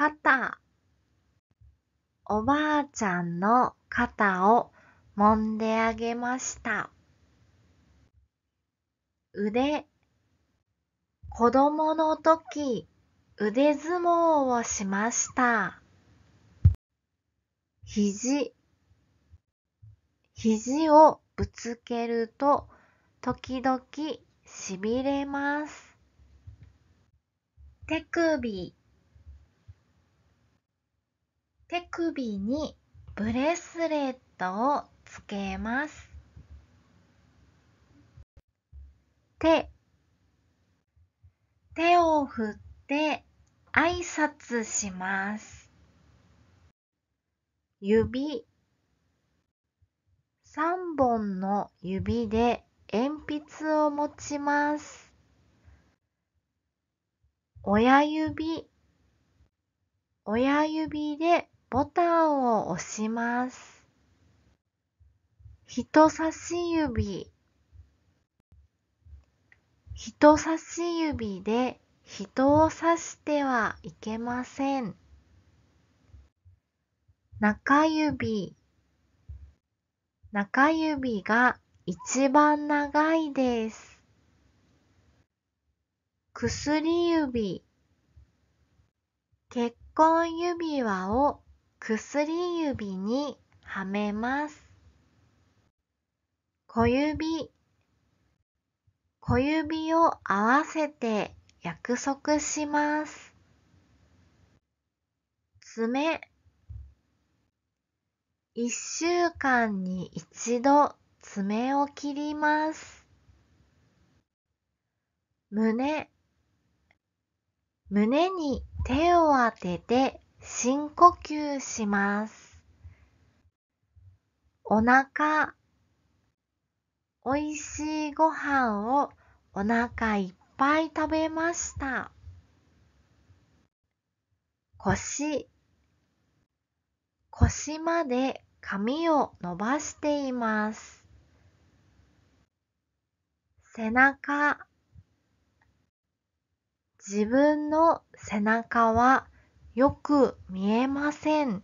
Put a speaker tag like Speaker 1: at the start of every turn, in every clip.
Speaker 1: 肩おばあちゃんの肩を揉んであげました腕子供の時腕相撲をしました肘肘をぶつけると時々しびれます手首手首にブレスレットをつけます。手手を振って挨拶します。指3本の指で鉛筆を持ちます。親指親指でボタンを押します。人差し指人差し指で人を指してはいけません。中指中指が一番長いです。薬指結婚指輪を薬指にはめます小指小指を合わせて約束します爪一週間に一度爪を切ります胸胸に手を当てて深呼吸します。お腹、おいしいご飯をお腹いっぱい食べました。腰、腰まで髪を伸ばしています。背中、自分の背中はよく見えません。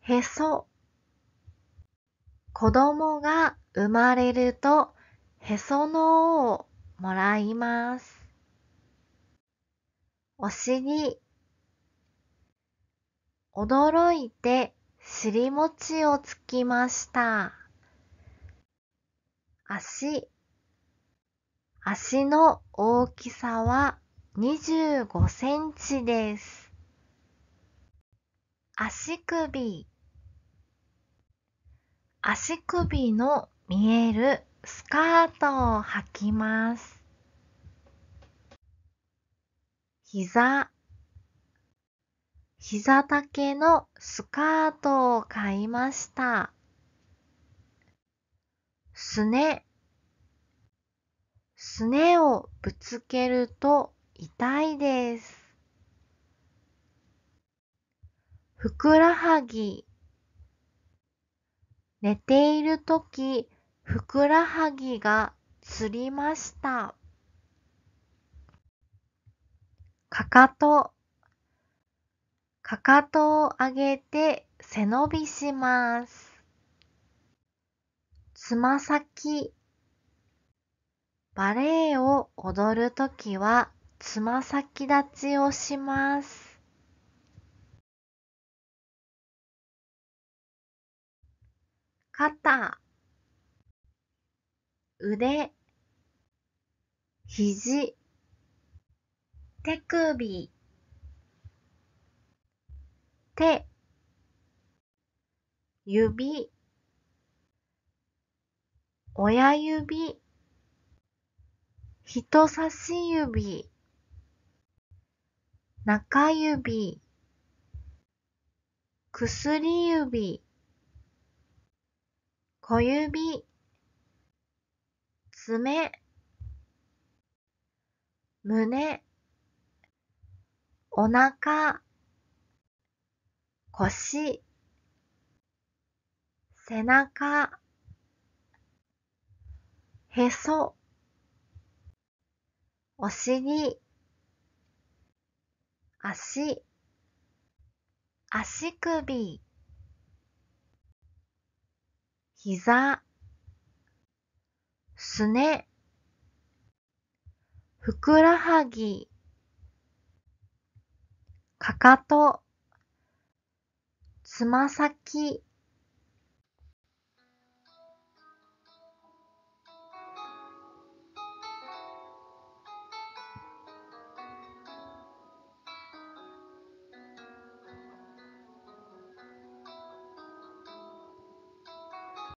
Speaker 1: へそ。子供が生まれるとへその緒をもらいます。お尻。驚いて尻餅をつきました。足。足の大きさは25センチです。足首足首の見えるスカートを履きます。膝膝丈のスカートを買いました。すねすねをぶつけると痛いです。ふくらはぎ寝ているとき、ふくらはぎがつりました。かかとかかとを上げて背伸びします。つま先バレエを踊るときはつま先立ちをします。肩、腕、肘、手首、手、指、親指、人差し指中指薬指小指爪胸お腹腰背中へそお尻足足首膝すねふくらはぎかかとつま先